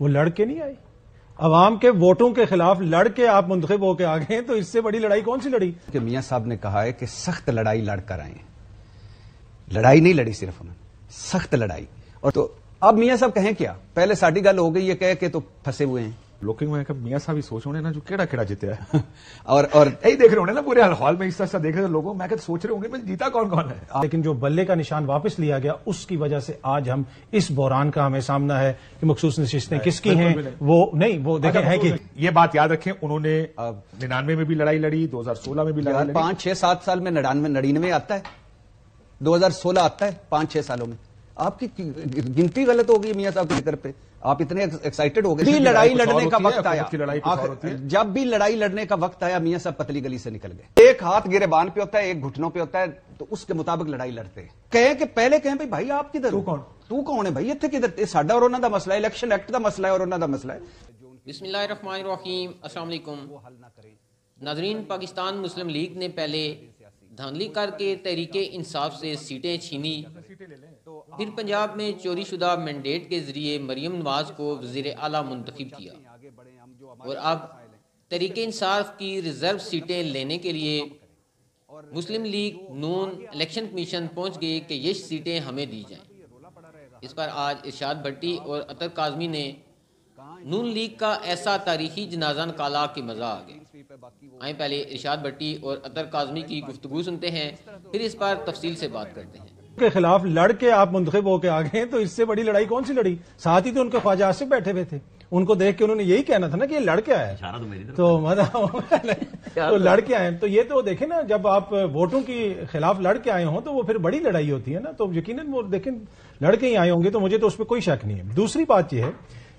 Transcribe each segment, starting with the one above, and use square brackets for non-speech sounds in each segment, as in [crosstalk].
वो लड़ के नहीं आई अवाम के वोटों के खिलाफ लड़ के आप मुंतखब होकर आ गए तो इससे बड़ी लड़ाई कौन सी लड़ी कि मियाँ साहब ने कहा है कि सख्त लड़ाई लड़कर आए लड़ाई नहीं लड़ी सिर्फ उन्होंने सख्त लड़ाई और तो अब मियाँ साहब कहें क्या पहले साड़ी गल हो गई ये कह के तो फंसे हुए हैं ब्लॉकिंग में मियाँ साहब सोच होने ना जो केड़ा केड़ा जितया [laughs] और और यही देख रहे होने ना पूरे हॉल में हिस्सा हिस्सा देख रहे लोगों मैं सोच रहे होंगे मैं जीता कौन कौन है हाँ, लेकिन जो बल्ले का निशान वापस लिया गया उसकी वजह से आज हम इस बोरान का हमें सामना है कि मखसूस नशिस्तें किसकी हैं वो नहीं वो देखें अच्छा, ये बात याद रखें उन्होंने निन्यानवे में भी लड़ाई लड़ी दो में भी पांच छह सात साल में नड़ानवे आता है 2016 आता है पांच छह सालों में आपकी गिनती गलत हो मियाँ साहब की तरफ आप इतने एक्साइटेड हो गए भी लड़ाई लड़ने का वक्त आया जब भी लड़ाई लड़ने का वक्त आया मियाँ साहब पतली गली से निकल गए एक हाथ गिरेबान पे होता है एक घुटनों पे होता है तो उसके मुताबिक लड़ाई लड़ते हैं कहे कि पहले कहें भाई भाई आप किधर कौन तू कौन है भाई इतने किधर साढ़ा और उन्होंने मसला इलेक्शन एक्ट का मसला है और उन्होंने मसला है बिस्मिल्लाह नाजरीन पाकिस्तान मुस्लिम लीग ने पहले धांधली के तरीके इंसाफ से सीटें छीनी फिर पंजाब में चोरीशुदा मैंडेट के जरिए मरियम नवाज को वजीर अला मुंतखब किया और अब तरीके इंसाफ की रिजर्व सीटें लेने के लिए Muslim League Noon election commission पहुंच गए कि ये सीटें हमें दी जाएं। इस पर आज इर्शाद भट्टी और अतर काजमी ने नून लीग का ऐसा तारीखी जनाजा काला की मज़ा आ गया आए पहले इर्शाद भट्टी और अतर काजमी की गुफ्तु सुनते हैं फिर इस पर तफसील से बात करते हैं के खिलाफ लड़ के आप मुंतब होकर आ गए तो इससे बड़ी लड़ाई कौन सी लड़ी साथ ही तो उनके ख्वाजा आसिफ बैठे हुए थे उनको देख के उन्होंने यही कहना था ना कि ये लड़के आया तो मजा तो [laughs] लड़के आए तो ये तो देखें ना जब आप वोटों के खिलाफ लड़के आए हों तो वो फिर बड़ी लड़ाई होती है ना तो यकीन वो देखें लड़के ही आए होंगे तो मुझे तो उसमें कोई शक नहीं है दूसरी बात यह है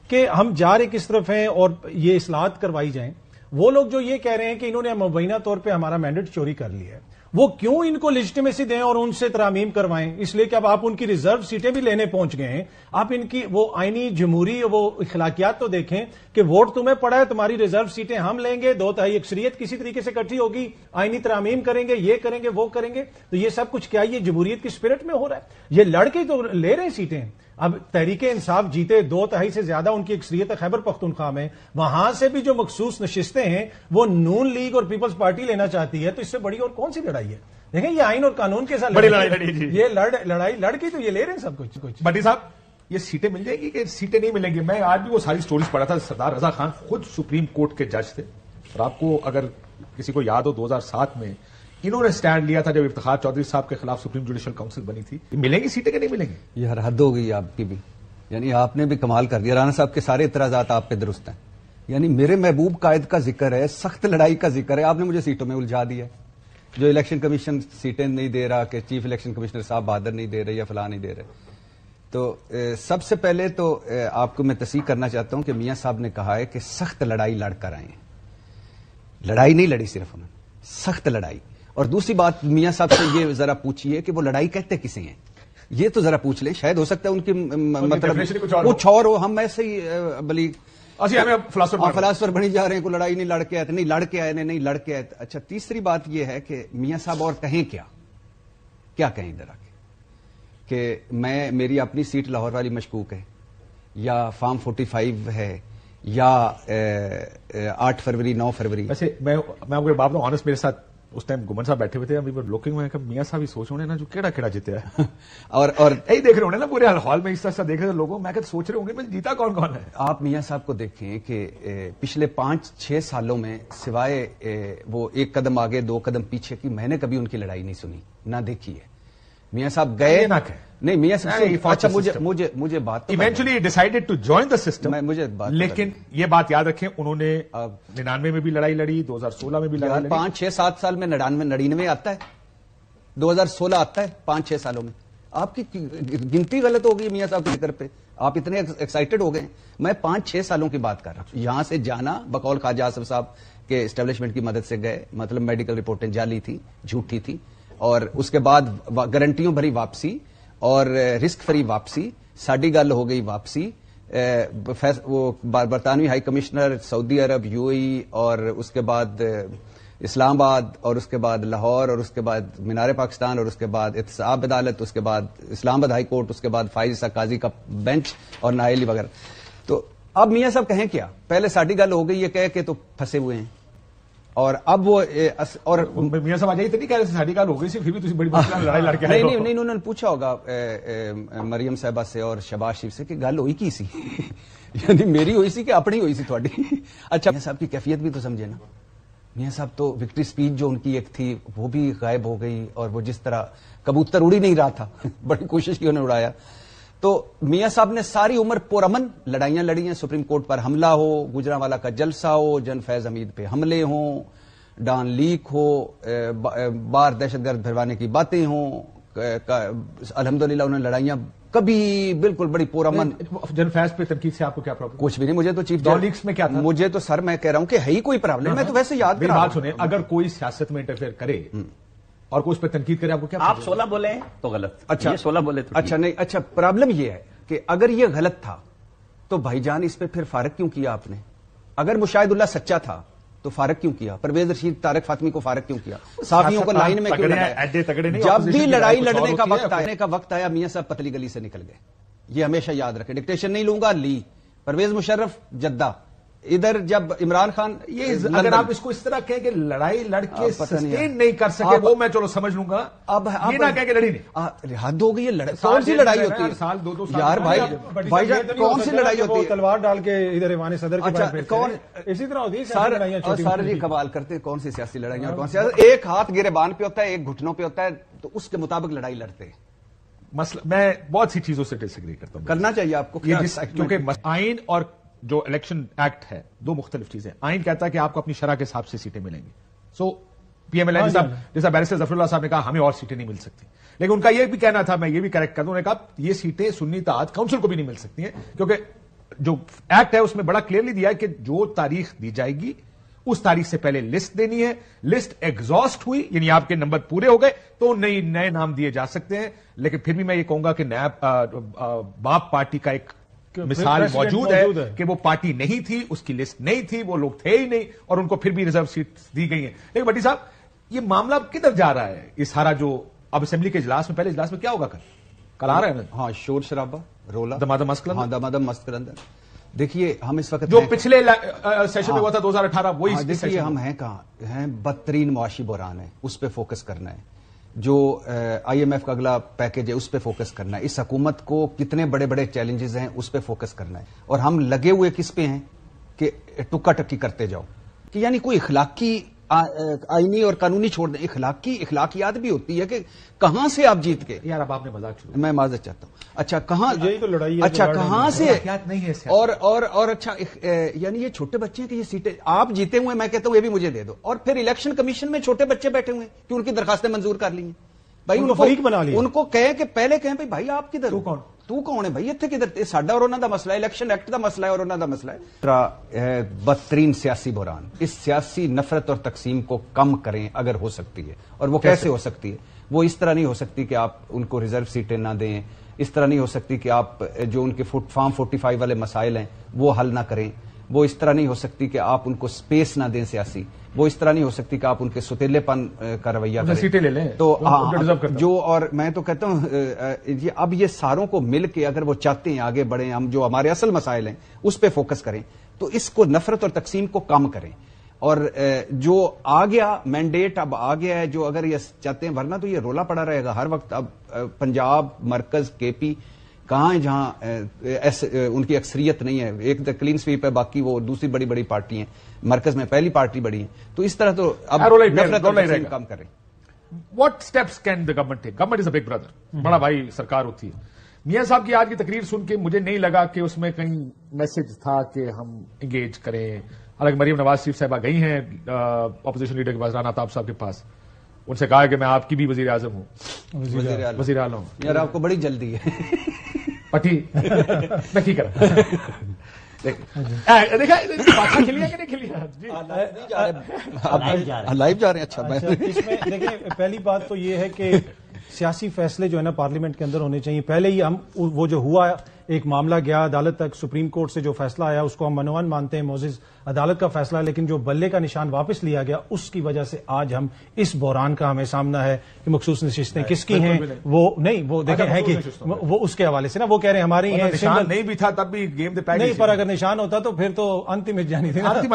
कि हम जा रहे किस तरफ हैं और ये असलाहत करवाई जाए वो लोग जो ये कह रहे हैं कि इन्होंने मुबैना तौर पर हमारा मैंडेट चोरी कर लिया है वो क्यों इनको लिजिटमेसी दें और उनसे तरामीम करवाएं इसलिए कि अब आप उनकी रिजर्व सीटें भी लेने पहुंच गए हैं आप इनकी वो आईनी जमहूरी वो इखलाकियात तो देखें कि वोट तुम्हें पड़ा है तुम्हारी रिजर्व सीटें हम लेंगे दो तहाई अक्सरियत किसी तरीके से इकट्ठी होगी आईनी तरामीम करेंगे ये करेंगे वो करेंगे तो ये सब कुछ क्या ये जमहूरियत की स्पिरिट में हो रहा है ये लड़के तो ले रहे हैं सीटें अब तहरीक इंसाफ जीते दो तहाई से ज्यादा उनकी अक्सरियत खैबर पख्तनख्वा में वहां से भी जो मखसूस नशिस्तें हैं वो नून लीग और पीपल्स पार्टी लेना चाहती है तो इससे बड़ी और कौन सी लड़ाई है देखें ये आइन और कानून के साथ बड़ी लड़ाई लड़ी ये लड़ लड़ाई लड़की तो ये ले रहे हैं सब कुछ कुछ बटी साहब ये सीटें मिल जाएगी कि सीटें नहीं मिलेंगी मैं आज भी वो सारी स्टोरीज पढ़ा था सरदार रजा खान खुद सुप्रीम कोर्ट के जज थे और आपको अगर किसी को याद हो दो में इन्होंने स्टैंड लिया था जब इफ्तार चौधरी साहब के खिलाफ सुप्रीम जुडिशियल काउंसिल बनी थी मिलेंगी सीटें कि नहीं मिलेंगी ये हर हद हो गई आपकी भी यानी आपने भी कमाल कर दिया राना साहब के सारे इतराजा आप पे दुरुस्त हैं यानी मेरे महबूब कायद का जिक्र है सख्त लड़ाई का जिक्र है आपने मुझे सीटों में उलझा दिया जो इलेक्शन कमीशन सीटें नहीं दे रहा कि चीफ इलेक्शन कमिश्नर साहब बहादुर नहीं दे रहे या फला नहीं दे रहे तो सबसे पहले तो आपको मैं तस्वीर करना चाहता हूं कि मियां साहब ने कहा है कि सख्त लड़ाई लड़कर आए लड़ाई नहीं लड़ी सिर्फ उन्होंने सख्त लड़ाई और दूसरी बात मियाँ साहब से ये जरा पूछिए कि वो लड़ाई कहते किसे हैं ये तो जरा पूछ ले शायद हो सकता है उनकी मतलब कुछ और, हो हम ऐसे ही बली हमें फिलासफर बनी जा रहे हैं को लड़ाई नहीं लड़के आए तो नहीं लड़के आए नहीं लड़के आए तो- अच्छा तीसरी बात यह है कि मियाँ साहब और कहें क्या क्या कहें इधर आके कि मैं मेरी अपनी सीट लाहौर वाली मशकूक है या फार्म फोर्टी फाइव है या आठ फरवरी नौ फरवरी वैसे मैं मैं आपको बात ऑनेस्ट मेरे साथ उस टाइम गुमन साहब बैठे हुए थे अभी वर लुकिंग मियाँ साहब ही सोच रहे ना जो केड़ा केड़ा जीते है [laughs] और और यही देख रहे होने ना पूरे हॉल में से देख रहे थे लोगों मैं तो सोच रहे होंगे मैं जीता कौन कौन है आप मियाँ साहब को देखें कि पिछले पांच छह सालों में सिवाय वो एक कदम आगे दो कदम पीछे की मैंने कभी उनकी लड़ाई नहीं सुनी ना देखी है मियाँ साहब गए ना कहे नहीं मियाँ सबसे अच्छा मुझे मुझे मुझे बात eventually decided to join the system मुझे बात तो लेकिन ये बात याद रखें उन्होंने निन्यानवे में भी लड़ाई लड़ी 2016 में भी लड़ाई लड़ी पांच छह सात साल में निन्यानवे नड़ीनवे आता है 2016 आता है पांच छह सालों में आपकी गिनती गलत हो गई मियाँ साहब के जिक्र पे आप इतने एक्साइटेड हो गए मैं पांच छह सालों की बात कर रहा हूँ यहां से जाना बकौल खाजा आसफ साहब के स्टेब्लिशमेंट की मदद से गए मतलब मेडिकल रिपोर्टें जाली थी झूठी थी और उसके बाद गारंटियों भरी वापसी ਔਰ ਰਿਸਕ ਫਰੀ ਵਾਪਸੀ ਸਾਡੀ ਗੱਲ ਹੋ ਗਈ ਵਾਪਸੀ वो बरतानवी हाई कमिश्नर सऊदी अरब यूएई और उसके बाद इस्लामाबाद और उसके बाद लाहौर और उसके बाद मीनार पाकिस्तान और उसके बाद इतसाब अदालत उसके बाद इस्लामाबाद हाई कोर्ट उसके बाद फाइज सकाजी का बेंच और नाहली वगैरह तो अब मियाँ साहब कहें क्या पहले साड़ी गल हो गई ये कह के तो फंसे हुए हैं और अब वो ਔਰ ਮੀਆਂ ਸਾਹਿਬ ਅਜਾਈ ਤੇ ਨਹੀਂ ਕਹਿ ਰਹੇ ਸਾਡੀ ਗੱਲ ਹੋ ਗਈ ਸੀ ਫਿਰ ਵੀ ਤੁਸੀਂ ਬੜੀ ਮੁਸ਼ਕਲ ਲੜਾਈ ਲੜ ਕੇ ਆਏ नहीं नहीं ਉਹਨਾਂ ਨੇ ਪੁੱਛਿਆ ਹੋਗਾ ਮਰੀਮ ਸਾਹਿਬਾ ਸੇ ਔਰ ਸ਼ਬਾਸ਼ ਸ਼ਰੀਫ ਸੇ ਕਿ ਗੱਲ ਹੋਈ ਕੀ ਸੀ यानी मेरी हुई सी कि अपनी हुई सी थोड़ी [laughs] अच्छा मियां साहब की कैफियत भी तो समझे ना मियां साहब तो विक्ट्री स्पीच जो उनकी एक थी वो भी गायब हो गई और वो जिस तरह कबूतर उड़ी नहीं रहा था [laughs] बड़ी कोशिश की उन्होंने उड़ाया तो मियां साहब ने सारी उम्र पुरमन लड़ाइयां लड़ी हैं सुप्रीम कोर्ट पर हमला हो गुजरा वाला का जलसा हो जन फैज हमीद पे हमले हों डान लीक हो बार दहशतगर्द भरवाने की बातें हों अलहमदुल्ला उन्होंने लड़ाइयां कभी बिल्कुल बड़ी पोरामन जन फैज पे तनकीद से आपको क्या प्रॉब्लम कुछ भी नहीं मुझे तो चीफ लीग्स में क्या था मुझे तो सर मैं कह रहा हूं कि है ही कोई प्रॉब्लम मैं तो हाँ, हाँ। वैसे याद बात सुने अगर कोई सियासत में इंटरफेयर करे हम्म। और कोई उस पर तनकीद करे आपको क्या आप तो अच्छा। सोलह बोले तो गलत अच्छा सोलह बोले तो अच्छा नहीं अच्छा प्रॉब्लम यह है कि अगर यह गलत था तो भाईजान इस पर फिर फारक क्यों किया आपने अगर मुशाहिदुल्ला सच्चा था तो फारक क्यों किया परवेज रशीद तारक फातमी को फारक क्यों किया साफियों को लाइन में क्यों नहीं जब भी लड़ाई लड़ने का वक्त आने का वक्त आया मियां साहब पतली गली से निकल गए ये हमेशा याद रखें डिक्टेशन नहीं लूंगा ली परवेज मुशर्रफ जद्दा इधर जब इमरान खान ये अगर आप इसको इस तरह कहें कि लड़ाई लड़के सस्टेन नहीं कर सके वो मैं चलो समझ लूंगा अब ये ना कह के लड़ी नहीं हद हो गई है कौन सी लड़ाई होती है साल दो दो साल यार भाई भाई कौन सी लड़ाई होती है तलवार डाल के इधर इवानी सदर अच्छा कौन [laughs] इसी तरह होती है सारे ये कबाल करते हैं कौन सी सियासी लड़ाई हाँ। और कौन सी एक हाथ गिरेबान पे होता है एक घुटनों पे होता है तो उसके मुताबिक लड़ाई लड़ते हैं मसला मैं बहुत सी चीजों से डिसग्री करता हूं करना चाहिए आपको क्योंकि आइन और जो इलेक्शन एक्ट है दो मुख्तलिफ चीजें आइन कहता है कि आपको अपनी शराह के हिसाब से सीटें मिलेंगी सो पीएमएल हाँ साहब जैसा बैरिस्टर जफरुल्ला साहब ने कहा हमें और सीटें नहीं मिल सकती लेकिन उनका यह भी कहना था मैं ये भी करेक्ट कर दूं उन्होंने कहा ये सीटें सुन्नी ताज काउंसिल को भी नहीं मिल सकती हैं क्योंकि जो एक्ट है उसमें बड़ा क्लियरली दिया है कि जो तारीख दी जाएगी उस तारीख से पहले लिस्ट देनी है लिस्ट एग्जॉस्ट हुई यानी आपके नंबर पूरे हो गए तो नई नए नाम दिए जा सकते हैं लेकिन फिर भी मैं ये कहूंगा कि नया बाप पार्टी का एक मिसाल मौजूद है, है कि वो पार्टी नहीं थी उसकी लिस्ट नहीं थी वो लोग थे ही नहीं और उनको फिर भी रिजर्व सीट दी गई है लेकिन भट्टी साहब ये मामला किधर जा रहा है ये सारा जो अब असेंबली के इजलास में पहले इजलास में क्या होगा कल कल आ रहा है हाँ शोर शराबा रोला दमादम हाँ दमादम मस्कर अंदर देखिए हम इस वक्त जो पिछले सेशन में हाँ। हुआ था 2018 वही हाँ, देखिए हम हैं कहा हैं बदतरीन मुआशी बुरान है उस पर फोकस करना है जो आई एम एफ का अगला पैकेज है उस पर फोकस करना है इस हकूमत को कितने बड़े बड़े चैलेंजेस हैं उस पर फोकस करना है और हम लगे हुए किस पे हैं कि टुक्का टक्की करते जाओ कि यानी कोई इखलाकी आईनी और कानूनी छोड़ दें इखलाक की इखलाकियात भी होती है कि कहाँ से आप जीत गए यार अब आपने मजाक शुरू मैं माजत चाहता हूँ अच्छा कहाँ यही तो लड़ाई अच्छा तो कहाँ से नहीं है और और और अच्छा यानी ये छोटे बच्चे हैं कि ये सीटें आप जीते हुए मैं कहता हूँ ये भी मुझे दे दो और फिर इलेक्शन कमीशन में छोटे बच्चे बैठे हुए कि उनकी दरखास्तें मंजूर कर ली भाई उनको बना लिया उनको कहें कि पहले कहें भाई आपकी दर तो कौन तू कौन है भाई इतने किधर ਤੇ और उन्हों का मसला इलेक्शन एक्ट का मसला है और उन्होंने मसला है ਦਾ बदतरीन सियासी बुरान इस सियासी नफरत और तकसीम को कम करें अगर हो सकती है और वो कैसे हो सकती है वो इस तरह नहीं हो सकती कि आप उनको रिजर्व सीटें ना दें इस तरह नहीं हो सकती कि आप जो उनके फार्म फोर्टी फाइव वाले मसाइल हैं वो हल ना करें वो इस तरह नहीं हो सकती कि आप उनको स्पेस ना दें सियासी वो इस तरह नहीं हो सकती कि आप उनके सुतेलेपन का रवैया करें सीटें ले लें तो हाँ, जो और मैं तो कहता हूं ये अब ये सारों को मिलके अगर वो चाहते हैं आगे बढ़े हम जो हमारे असल मसाइल हैं उस पर फोकस करें तो इसको नफरत और तकसीम को कम करें और जो आ गया मैंडेट अब आ गया है जो अगर ये चाहते हैं वरना तो ये रोला पड़ा रहेगा हर वक्त अब पंजाब मरकज केपी कहाँ है जहाँ उनकी अक्सरियत नहीं है एक तो क्लीन स्वीप है बाकी वो दूसरी बड़ी बड़ी पार्टी हैं मरकज में पहली पार्टी बड़ी है तो इस तरह तो अब काम कर रहे what steps can the government take government is a big brother बड़ा भाई सरकार होती है मियाँ साहब की आज की तकरीर सुन के मुझे नहीं लगा कि उसमें कहीं मैसेज था कि हम इंगेज करें हालांकि मरीम नवाज शरीफ साहबा गई हैं अपोजिशन लीडर के पास राना ताब साहब के पास उनसे कहा कि मैं आपकी भी वजीर आजम हूँ वजीर आला हूँ यार आपको बड़ी जल्दी है पटी [laughs] मैं हाँ, हाँ, हाँ, अच्छा, अच्छा देखिए पहली बात तो ये है कि सियासी फैसले जो है ना पार्लियामेंट के अंदर होने चाहिए पहले ही हम वो जो हुआ एक मामला गया अदालत तक सुप्रीम कोर्ट से जो फैसला आया उसको हम मनोवन मानते हैं मोजिज अदालत का फैसला लेकिन जो बल्ले का निशान वापस लिया गया उसकी वजह से आज हम इस बहरान का हमें सामना है कि मखसूस नशिस्तें किसकी हैं वो नहीं वो देखे अच्छा, हैं कि वो उसके हवाले से ना वो कह रहे हैं हमारे यहाँ निशान नहीं भी था तब भी गेम नहीं पर अगर निशान होता तो फिर तो अंतिम जानी थी [laughs]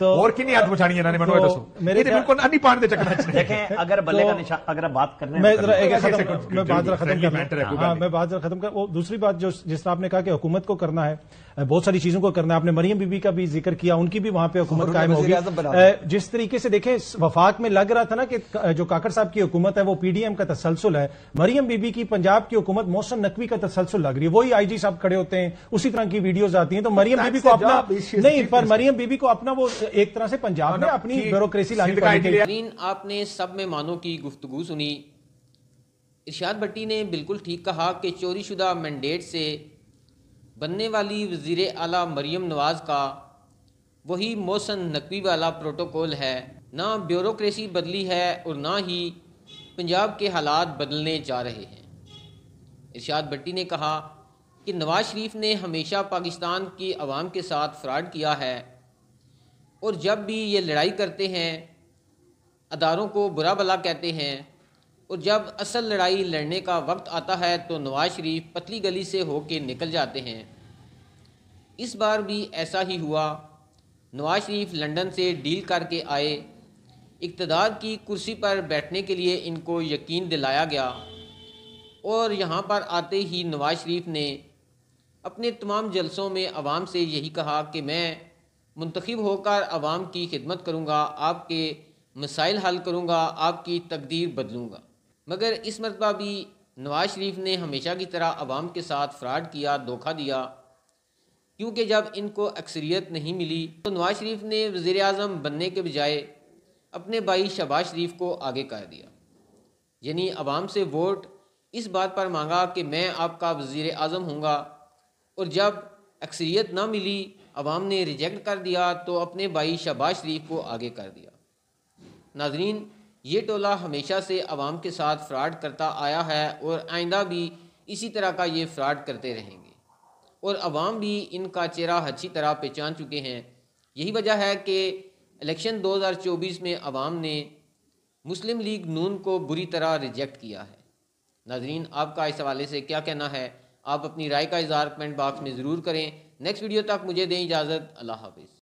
तो और कि नहीं हाथ बचानी है तो तो देखें अगर बल्ले का निशान अगर बात करने मैं बात हाँ, खत्म कर मैं बात खत्म कर दूसरी बात जो जिस तरह आपने कहा कि हुकूमत को करना है बहुत सारी चीजों को करना है आपने मरियम बीबी का भी जिक्र किया उनकी भी वहां पे हुकूमत कायम होगी जिस तरीके से देखें वफाक में लग रहा था ना कि जो काकर साहब की हुकूमत है वो पीडीएम का तसलसल है मरियम बीबी की पंजाब की हुकूमत मोहसन नकवी का तसलसल लग रही है वही आईजी साहब खड़े होते हैं उसी तरह की वीडियोज आती है तो, तो मरियम बीबी को अपना नहीं पर मरियम बीबी को अपना वो एक तरह से पंजाब में अपनी ब्यूरोक्रेसी लाई आपने सब में मानो की गुफ्तगु सुनी इरशाद भट्टी ने बिल्कुल ठीक कहा कि चोरीशुदा मैंडेट से बनने वाली वजीर अली मरीम नवाज़ का वही मौसन नकवी वाला प्रोटोकॉल है ना ब्यूरोसी बदली है और ना ही पंजाब के हालात बदलने जा रहे हैं इरशाद भट्टी ने कहा कि नवाज शरीफ ने हमेशा पाकिस्तान की आवाम के साथ फ्रॉड किया है और जब भी ये लड़ाई करते हैं अदारों को बुरा भला कहते हैं और जब असल लड़ाई लड़ने का वक्त आता है तो नवाज शरीफ पतली गली से होके निकल जाते हैं इस बार भी ऐसा ही हुआ नवाज शरीफ लंदन से डील करके आए इकतदार की कुर्सी पर बैठने के लिए इनको यकीन दिलाया गया और यहाँ पर आते ही नवाज शरीफ ने अपने तमाम जलसों में आवाम से यही कहा कि मैं मुंतखब होकर आवाम की खिदमत करूँगा आपके मसाइल हल करूँगा आपकी तकदीर बदलूँगा मगर इस मरतबा भी नवाज शरीफ ने हमेशा की तरह आवाम के साथ फ्राड किया धोखा दिया क्योंकि जब इनको अक्सरियत नहीं मिली तो नवाज शरीफ ने वज़ी अजम बनने के बजाय अपने भाई शहबाज शरीफ को आगे कर दिया यानी आवाम से वोट इस बात पर मांगा कि मैं आपका वजीर अजम हूँगा और जब अक्सरियत ना मिली आवाम ने रिजेक्ट कर दिया तो अपने भाई शहबाज शरीफ को आगे कर दिया नाजरीन ये टोला हमेशा से आवाम के साथ फ्रॉड करता आया है और आइंदा भी इसी तरह का ये फ्रॉड करते रहेंगे और आवाम भी इनका चेहरा अच्छी तरह पहचान चुके हैं यही वजह है कि इलेक्शन 2024 में आवाम ने मुस्लिम लीग नून को बुरी तरह रिजेक्ट किया है नाजरीन आपका इस हवाले से क्या कहना है आप अपनी राय का इजहार कमेंट बॉक्स में ज़रूर करें नेक्स्ट वीडियो तक मुझे दें इजाज़त अल्लाह हाफिज़